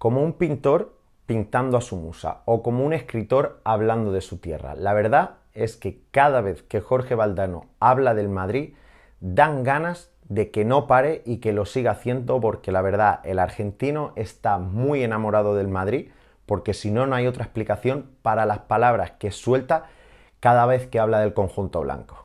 como un pintor pintando a su musa o como un escritor hablando de su tierra. La verdad es que cada vez que Jorge Valdano habla del Madrid, dan ganas de que no pare y que lo siga haciendo porque la verdad el argentino está muy enamorado del Madrid porque si no no hay otra explicación para las palabras que suelta cada vez que habla del conjunto blanco.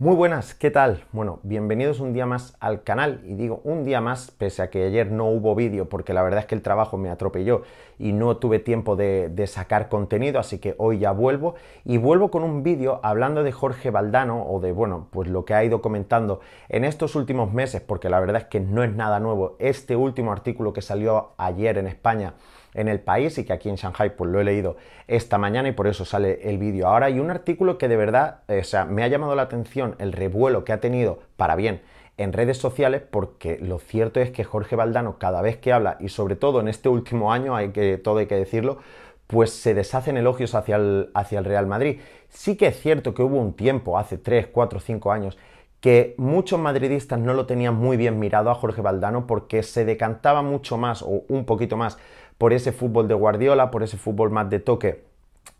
Muy buenas, ¿qué tal? Bueno, bienvenidos un día más al canal y digo un día más pese a que ayer no hubo vídeo porque la verdad es que el trabajo me atropelló y no tuve tiempo de, sacar contenido, así que hoy ya vuelvo y vuelvo con un vídeo hablando de Jorge Baldano o de, bueno, pues lo que ha ido comentando en estos últimos meses porque la verdad es que no es nada nuevo. Este último artículo que salió ayer en España en el país y que aquí en Shanghai pues lo he leído esta mañana y por eso sale el vídeo ahora. Y un artículo que de verdad, eh, o sea, me ha llamado la atención el revuelo que ha tenido para bien en redes sociales porque lo cierto es que Jorge Valdano cada vez que habla y sobre todo en este último año, hay que, todo hay que decirlo, pues se deshacen elogios hacia el, hacia el Real Madrid. Sí que es cierto que hubo un tiempo, hace 3, 4, 5 años, que muchos madridistas no lo tenían muy bien mirado a Jorge Valdano porque se decantaba mucho más o un poquito más por ese fútbol de Guardiola, por ese fútbol más de toque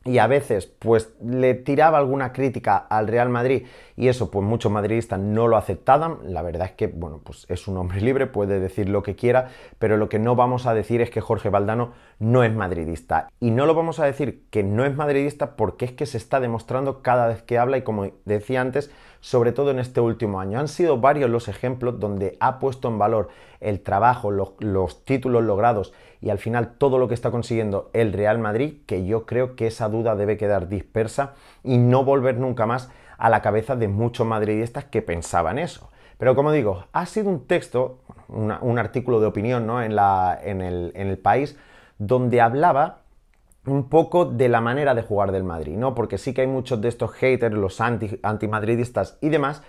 y a veces pues le tiraba alguna crítica al Real Madrid y eso pues muchos madridistas no lo aceptaban, la verdad es que bueno pues es un hombre libre, puede decir lo que quiera, pero lo que no vamos a decir es que Jorge Valdano no es madridista y no lo vamos a decir que no es madridista porque es que se está demostrando cada vez que habla y como decía antes sobre todo en este último año. Han sido varios los ejemplos donde ha puesto en valor el trabajo, los, títulos logrados y al final todo lo que está consiguiendo el Real Madrid, que yo creo que esa duda debe quedar dispersa y no volver nunca más a la cabeza de muchos madridistas que pensaban eso. Pero como digo, ha sido un texto, un artículo de opinión ¿no? en, el, en el país, donde hablaba un poco de la manera de jugar del Madrid, ¿no? Porque sí que hay muchos de estos haters, los anti, antimadridistas y demás,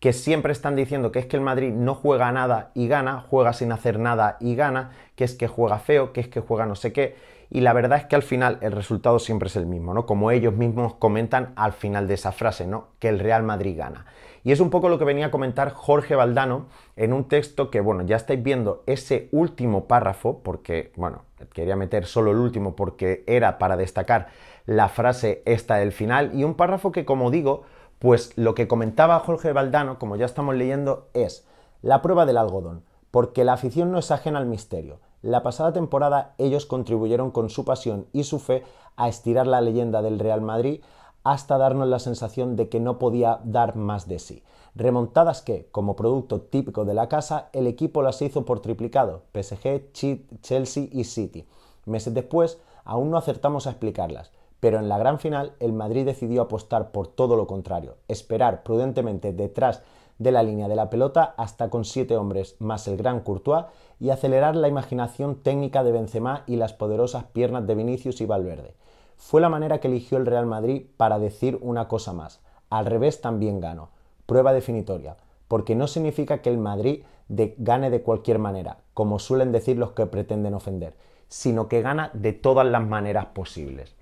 que siempre están diciendo que es que el Madrid no juega nada y gana, juega sin hacer nada y gana, que es que juega feo, que es que juega no sé qué y la verdad es que al final el resultado siempre es el mismo, ¿no? Como ellos mismos comentan al final de esa frase, ¿no? Que el Real Madrid gana. Y es un poco lo que venía a comentar Jorge Valdano en un texto que, bueno, ya estáis viendo ese último párrafo, porque, bueno, quería meter solo el último porque era para destacar la frase esta del final, y un párrafo que, como digo, pues lo que comentaba Jorge Valdano, como ya estamos leyendo, es la prueba del algodón, porque la afición no es ajena al misterio. La pasada temporada ellos contribuyeron con su pasión y su fe a estirar la leyenda del Real Madrid hasta darnos la sensación de que no podía dar más de sí. Remontadas que, como producto típico de la casa, el equipo las hizo por triplicado, PSG, Chelsea y City. Meses después, aún no acertamos a explicarlas. Pero en la gran final el Madrid decidió apostar por todo lo contrario, esperar prudentemente detrás de la línea de la pelota hasta con siete hombres más el gran Courtois y acelerar la imaginación técnica de Benzema y las poderosas piernas de Vinicius y Valverde. Fue la manera que eligió el Real Madrid para decir una cosa más. Al revés también gano. Prueba definitoria. Porque no significa que el Madrid gane de cualquier manera, como suelen decir los que pretenden ofender, sino que gana de todas las maneras posibles.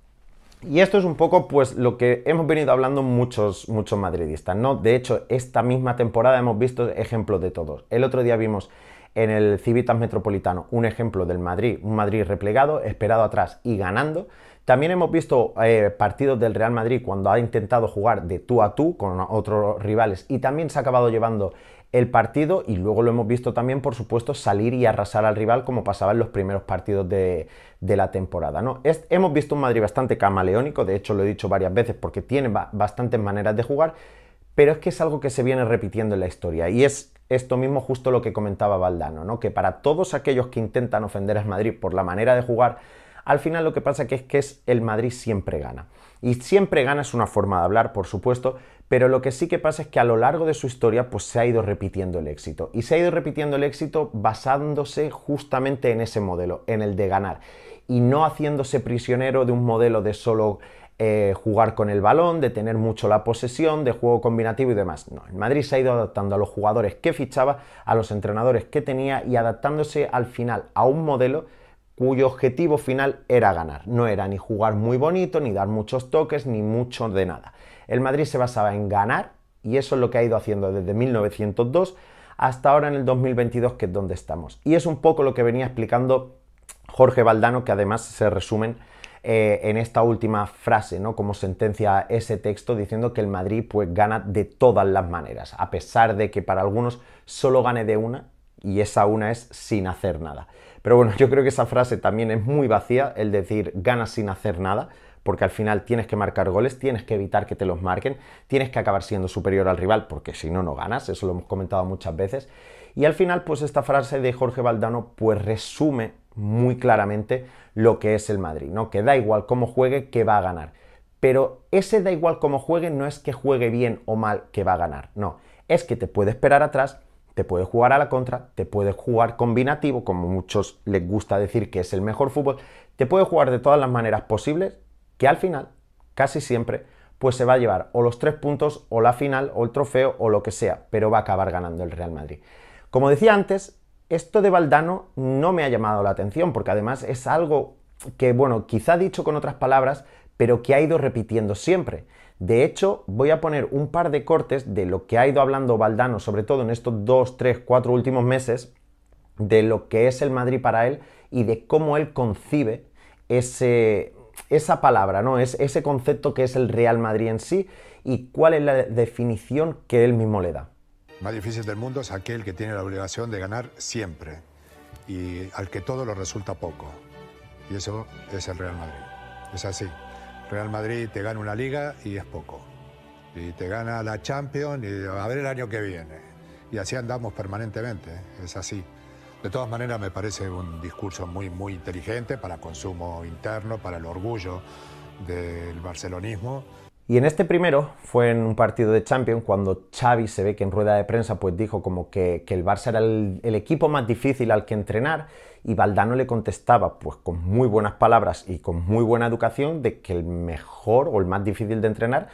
Y esto es un poco pues lo que hemos venido hablando muchos, muchos madridistas, ¿no? De hecho, esta misma temporada hemos visto ejemplos de todos. El otro día vimos en el Civitas Metropolitano un ejemplo del Madrid, un Madrid replegado, esperado atrás y ganando. También hemos visto eh, partidos del Real Madrid cuando ha intentado jugar de tú a tú con otros rivales y también se ha acabado llevando el partido y luego lo hemos visto también, por supuesto, salir y arrasar al rival como pasaba en los primeros partidos de, la temporada. ¿no? hemos visto un Madrid bastante camaleónico, de hecho lo he dicho varias veces porque tiene bastantes maneras de jugar, pero es que es algo que se viene repitiendo en la historia y es esto mismo justo lo que comentaba Valdano, ¿no? que para todos aquellos que intentan ofender al Madrid por la manera de jugar, al final lo que pasa que es que es el Madrid siempre gana. Y siempre gana es una forma de hablar, por supuesto, pero lo que sí que pasa es que a lo largo de su historia pues, se ha ido repitiendo el éxito. Y se ha ido repitiendo el éxito basándose justamente en ese modelo, en el de ganar. Y no haciéndose prisionero de un modelo de solo eh, jugar con el balón, de tener mucho la posesión, de juego combinativo y demás. No, en Madrid se ha ido adaptando a los jugadores que fichaba, a los entrenadores que tenía y adaptándose al final a un modelo cuyo objetivo final era ganar. No era ni jugar muy bonito, ni dar muchos toques, ni mucho de nada. El Madrid se basaba en ganar y eso es lo que ha ido haciendo desde 1902 hasta ahora en el 2022, que es donde estamos. Y es un poco lo que venía explicando Jorge Valdano, que además se resumen eh, en esta última frase, ¿no? Como sentencia ese texto diciendo que el Madrid pues gana de todas las maneras, a pesar de que para algunos solo gane de una, y esa una es sin hacer nada. Pero bueno, yo creo que esa frase también es muy vacía, el decir ganas sin hacer nada, porque al final tienes que marcar goles, tienes que evitar que te los marquen, tienes que acabar siendo superior al rival, porque si no, no ganas, eso lo hemos comentado muchas veces. Y al final, pues esta frase de Jorge Valdano, pues resume muy claramente lo que es el Madrid, ¿no? Que da igual cómo juegue, que va a ganar. Pero ese da igual cómo juegue no es que juegue bien o mal que va a ganar, no. Es que te puede esperar atrás, te puede jugar a la contra, te puede jugar combinativo, como muchos les gusta decir que es el mejor fútbol, te puede jugar de todas las maneras posibles, que al final, casi siempre, pues se va a llevar o los tres puntos, o la final, o el trofeo, o lo que sea, pero va a acabar ganando el Real Madrid. Como decía antes, esto de Valdano no me ha llamado la atención, porque además es algo que, bueno, quizá dicho con otras palabras, pero que ha ido repitiendo siempre. De hecho, voy a poner un par de cortes de lo que ha ido hablando Valdano, sobre todo en estos dos, tres, cuatro últimos meses, de lo que es el Madrid para él y de cómo él concibe ese, esa palabra, ¿no? Es, ese concepto que es el Real Madrid en sí y cuál es la definición que él mismo le da. Más difícil del mundo es aquel que tiene la obligación de ganar siempre y al que todo lo resulta poco. Y eso es el Real Madrid. Es así. Real Madrid te gana una liga y es poco. Y te gana la Champions y a ver el año que viene. Y así andamos permanentemente, ¿eh? es así. De todas maneras me parece un discurso muy, muy inteligente para consumo interno, para el orgullo del barcelonismo. Y en este primero fue en un partido de Champions cuando Xavi se ve que en rueda de prensa pues dijo como que, el Barça era el, el, equipo más difícil al que entrenar y Valdano le contestaba pues con muy buenas palabras y con muy buena educación de que el mejor o el más difícil de entrenar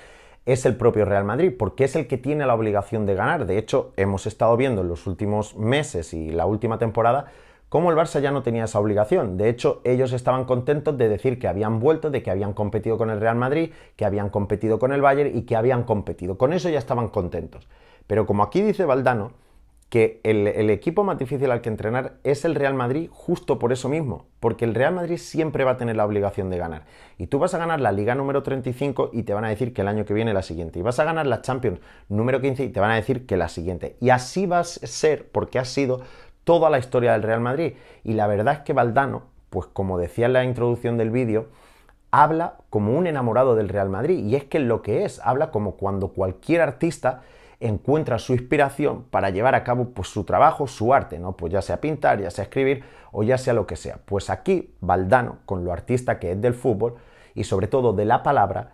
es el propio Real Madrid, porque es el que tiene la obligación de ganar. De hecho, hemos estado viendo en los últimos meses y la última temporada como el Barça ya no tenía esa obligación. De hecho, ellos estaban contentos de decir que habían vuelto, de que habían competido con el Real Madrid, que habían competido con el Bayern y que habían competido. Con eso ya estaban contentos. Pero como aquí dice Valdano, que el, equipo más difícil al que entrenar es el Real Madrid justo por eso mismo, porque el Real Madrid siempre va a tener la obligación de ganar. Y tú vas a ganar la Liga número 35 y te van a decir que el año que viene la siguiente. Y vas a ganar la Champions número 15 y te van a decir que la siguiente. Y así vas a ser, porque has sido toda la historia del Real Madrid. Y la verdad es que Valdano, pues como decía en la introducción del vídeo, habla como un enamorado del Real Madrid. Y es que lo que es, habla como cuando cualquier artista encuentra su inspiración para llevar a cabo pues, su trabajo, su arte, ¿no? Pues ya sea pintar, ya sea escribir o ya sea lo que sea. Pues aquí Valdano, con lo artista que es del fútbol y sobre todo de la palabra,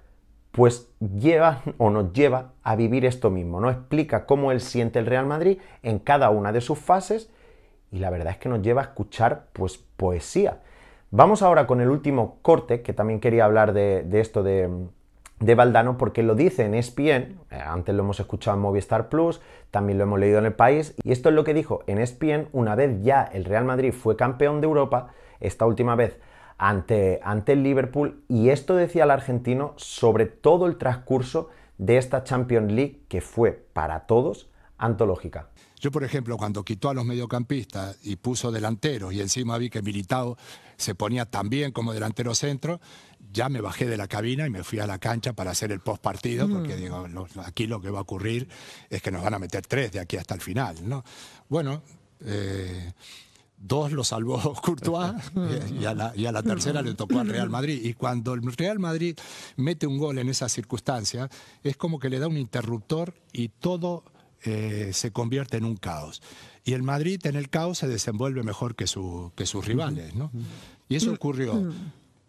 pues lleva o nos lleva a vivir esto mismo, ¿no? Explica cómo él siente el Real Madrid en cada una de sus fases y la verdad es que nos lleva a escuchar pues poesía. Vamos ahora con el último corte, que también quería hablar de, esto de, de Valdano porque lo dice en ESPN, eh, antes lo hemos escuchado en Movistar Plus, también lo hemos leído en El País, y esto es lo que dijo en ESPN una vez ya el Real Madrid fue campeón de Europa, esta última vez ante, ante el Liverpool, y esto decía el argentino sobre todo el transcurso de esta Champions League que fue para todos antológica. Yo, por ejemplo, cuando quitó a los mediocampistas y puso delanteros y encima vi que Militao se ponía también como delantero centro, ya me bajé de la cabina y me fui a la cancha para hacer el post partido, mm. porque digo, aquí lo que va a ocurrir es que nos van a meter tres de aquí hasta el final, ¿no? Bueno, eh, dos lo salvó Courtois mm. y, a la, y la tercera le tocó al mm. Real Madrid. Y cuando el Real Madrid mete un gol en esa circunstancia, es como que le da un interruptor y todo eh, se convierte en un caos. Y el Madrid en el caos se desenvuelve mejor que, sus rivales. Y eso mm. ocurrió mm.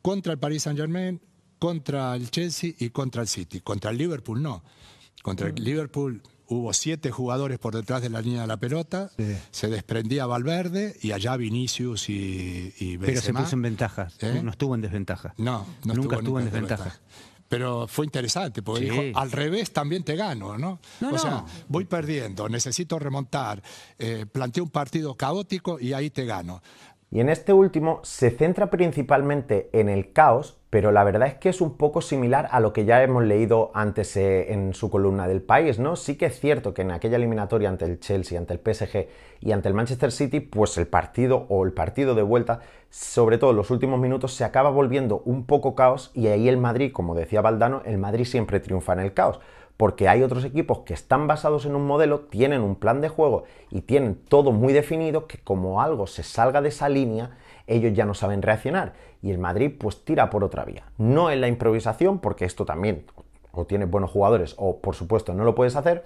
contra el Paris Saint-Germain, contra el Chelsea y contra el City. Contra el Liverpool no. Contra el mm. Liverpool hubo siete jugadores por detrás de la línea de la pelota, se desprendía Valverde y allá Vinicius y, y Pero se puso en ventaja, ¿Eh? no, estuvo en desventaja. No, nunca estuvo, en desventaja pero fue interesante, porque al revés también te gano, ¿no? o sea, voy perdiendo, necesito remontar, eh, planteo un partido caótico y ahí te gano. Y en este último se centra principalmente en el caos, pero la verdad es que es un poco similar a lo que ya hemos leído antes eh, en su columna del país, ¿no? Sí que es cierto que en aquella eliminatoria ante el Chelsea, ante el PSG y ante el Manchester City, pues el partido o el partido de vuelta, sobre todo en los últimos minutos, se acaba volviendo un poco caos y ahí el Madrid, como decía Valdano, el Madrid siempre triunfa en el caos porque hay otros equipos que están basados en un modelo, tienen un plan de juego y tienen todo muy definido, que como algo se salga de esa línea, ellos ya no saben reaccionar. Y el Madrid pues tira por otra vía. No en la improvisación, porque esto también o tienes buenos jugadores o por supuesto no lo puedes hacer,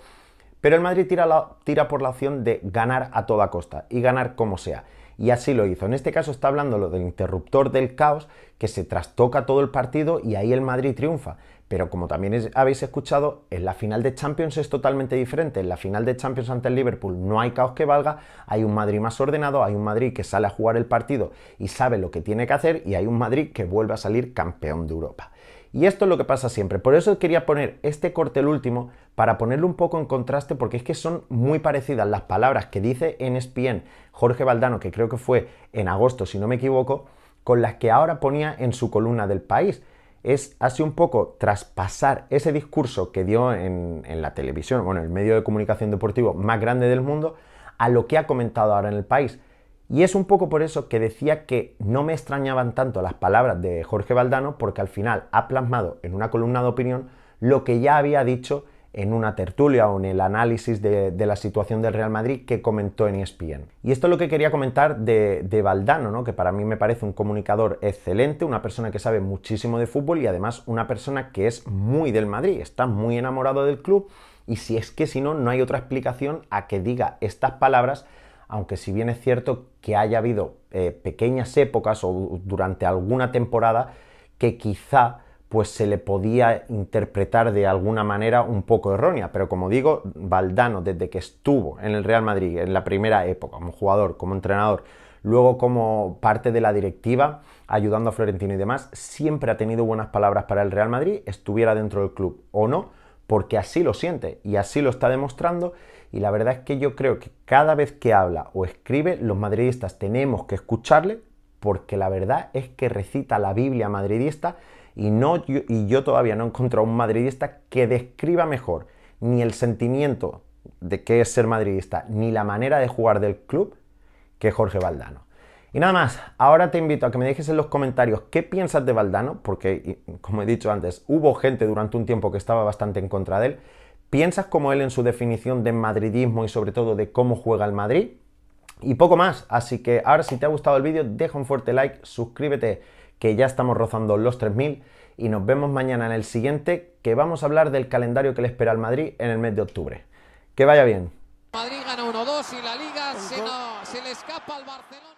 pero el Madrid tira, tira por la opción de ganar a toda costa y ganar como sea y así lo hizo. En este caso está hablando lo del interruptor del caos que se trastoca todo el partido y ahí el Madrid triunfa. Pero como también habéis escuchado, en la final de Champions es totalmente diferente. En la final de Champions ante el Liverpool no hay caos que valga, hay un Madrid más ordenado, hay un Madrid que sale a jugar el partido y sabe lo que tiene que hacer y hay un Madrid que vuelve a salir campeón de Europa. Y esto es lo que pasa siempre. Por eso quería poner este corte el último para ponerlo un poco en contraste porque es que son muy parecidas las palabras que dice en ESPN Jorge Valdano, que creo que fue en agosto si no me equivoco, con las que ahora ponía en su columna del país. Es así un poco traspasar ese discurso que dio en, en la televisión, bueno, el medio de comunicación deportivo más grande del mundo, a lo que ha comentado ahora en el país. Y es un poco por eso que decía que no me extrañaban tanto las palabras de Jorge Valdano, porque al final ha plasmado en una columna de opinión lo que ya había dicho en una tertulia o en el análisis de, la situación del Real Madrid que comentó en ESPN. Y esto es lo que quería comentar de, de Valdano, ¿no? que para mí me parece un comunicador excelente, una persona que sabe muchísimo de fútbol y además una persona que es muy del Madrid, está muy enamorado del club y si es que si no, no hay otra explicación a que diga estas palabras aunque si bien es cierto que haya habido eh, pequeñas épocas o durante alguna temporada que quizá pues se le podía interpretar de alguna manera un poco errónea. Pero como digo, Valdano, desde que estuvo en el Real Madrid en la primera época, como jugador, como entrenador, luego como parte de la directiva, ayudando a Florentino y demás, siempre ha tenido buenas palabras para el Real Madrid, estuviera dentro del club o no, porque así lo siente y así lo está demostrando y la verdad es que yo creo que cada vez que habla o escribe, los madridistas tenemos que escucharle porque la verdad es que recita la Biblia madridista y, no, yo, y yo todavía no he encontrado un madridista que describa mejor ni el sentimiento de qué es ser madridista, ni la manera de jugar del club que Jorge Valdano. Y nada más, ahora te invito a que me dejes en los comentarios qué piensas de Valdano, porque como he dicho antes, hubo gente durante un tiempo que estaba bastante en contra de él. ¿Piensas como él en su definición de madridismo y sobre todo de cómo juega el Madrid? Y poco más, así que ahora si te ha gustado el vídeo deja un fuerte like, suscríbete que ya estamos rozando los 3000 y nos vemos mañana en el siguiente que vamos a hablar del calendario que le espera al Madrid en el mes de octubre. Que vaya bien. Madrid gana 1-2 y la liga se, se le escapa al Barcelona.